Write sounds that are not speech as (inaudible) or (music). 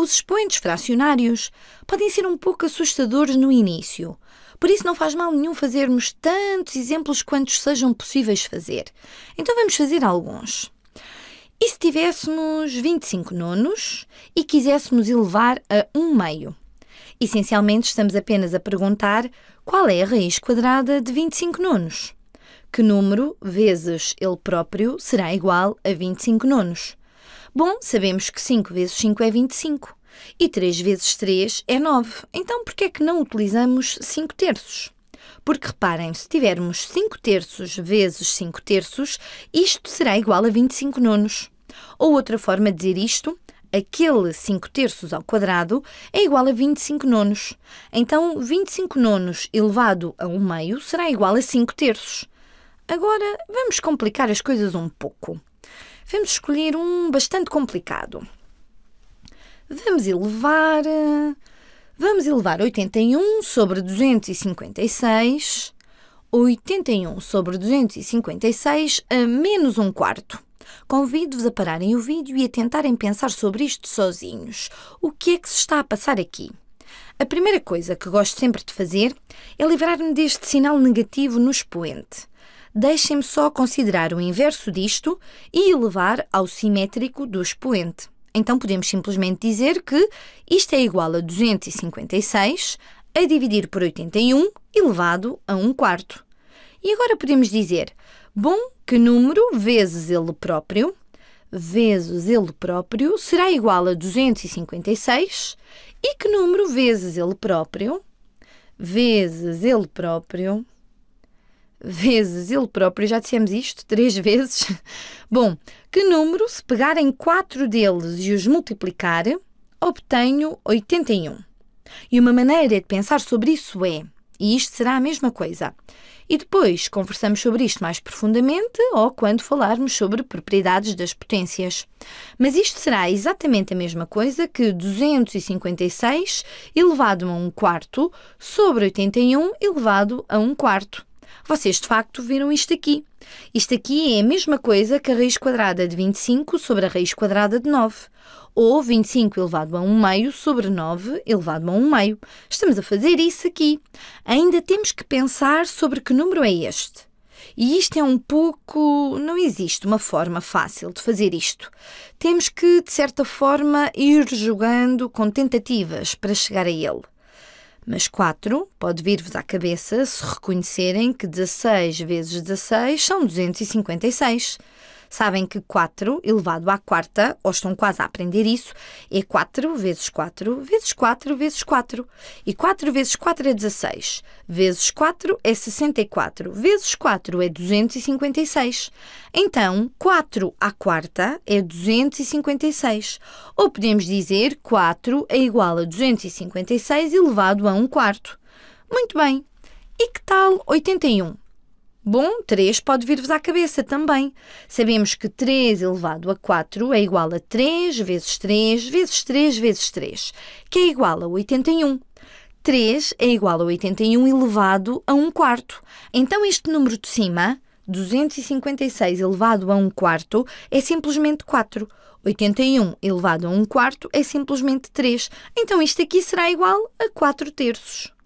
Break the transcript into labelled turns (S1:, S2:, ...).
S1: Os expoentes fracionários podem ser um pouco assustadores no início, por isso não faz mal nenhum fazermos tantos exemplos quantos sejam possíveis fazer. Então vamos fazer alguns. E se tivéssemos 25 nonos e quiséssemos elevar a 1 meio? Essencialmente estamos apenas a perguntar qual é a raiz quadrada de 25 nonos. Que número vezes ele próprio será igual a 25 nonos? Bom, sabemos que 5 vezes 5 é 25 e 3 vezes 3 é 9. Então, por que é que não utilizamos 5 terços? Porque reparem, se tivermos 5 terços vezes 5 terços, isto será igual a 25 nonos. Ou outra forma de dizer isto, aquele 5 terços ao quadrado é igual a 25 nonos. Então, 25 nonos elevado a 1 meio será igual a 5 terços. Agora, vamos complicar as coisas um pouco. Vamos escolher um bastante complicado. Vamos elevar. Eh, vamos elevar 81 sobre 256. 81 sobre 256 a menos um quarto. Convido-vos a pararem o vídeo e a tentarem pensar sobre isto sozinhos. O que é que se está a passar aqui? A primeira coisa que gosto sempre de fazer é livrar-me deste sinal negativo no expoente deixem-me só considerar o inverso disto e elevar ao simétrico do expoente. Então podemos simplesmente dizer que isto é igual a 256 a dividir por 81 elevado a 1 quarto. E agora podemos dizer, bom, que número vezes ele próprio vezes ele próprio será igual a 256 e que número vezes ele próprio vezes ele próprio vezes ele próprio, já dissemos isto três (laughs) vezes. Bom, que número, se pegarem quatro deles e os multiplicar, obtenho 81. E uma maneira de pensar sobre isso é, e isto será a mesma coisa. E depois conversamos sobre isto mais profundamente ou quando falarmos sobre propriedades das potências. Mas isto será exatamente a mesma coisa que 256 elevado a 1 quarto sobre 81 elevado a 1 quarto. Vocês de facto viram isto aqui. Isto aqui é a mesma coisa que a raiz quadrada de 25 sobre a raiz quadrada de 9, ou 25 elevado a 1 meio sobre 9 elevado a 1 meio. Estamos a fazer isso aqui. Ainda temos que pensar sobre que número é este. E isto é um pouco. Não existe uma forma fácil de fazer isto. Temos que, de certa forma, ir jogando com tentativas para chegar a ele mas 4 pode vir-vos à cabeça se reconhecerem que 16 vezes 16 são 256. Sabem que 4 elevado à quarta, ou estão quase a aprender isso, é 4 vezes 4 vezes 4 vezes 4. E 4 vezes 4 é 16, vezes 4 é 64, vezes 4 é 256. Então, 4 à quarta é 256. Ou podemos dizer 4 é igual a 256 elevado a 1 quarto. Muito bem. E que tal 81? Bom, 3 pode vir-vos à cabeça também. Sabemos que 3 elevado a 4 é igual a 3 vezes 3 vezes 3 vezes 3, que é igual a 81. 3 é igual a 81 elevado a 1 quarto. Então este número de cima, 256 elevado a 1 quarto, é simplesmente 4. 81 elevado a 1 quarto é simplesmente 3. Então isto aqui será igual a 4 terços.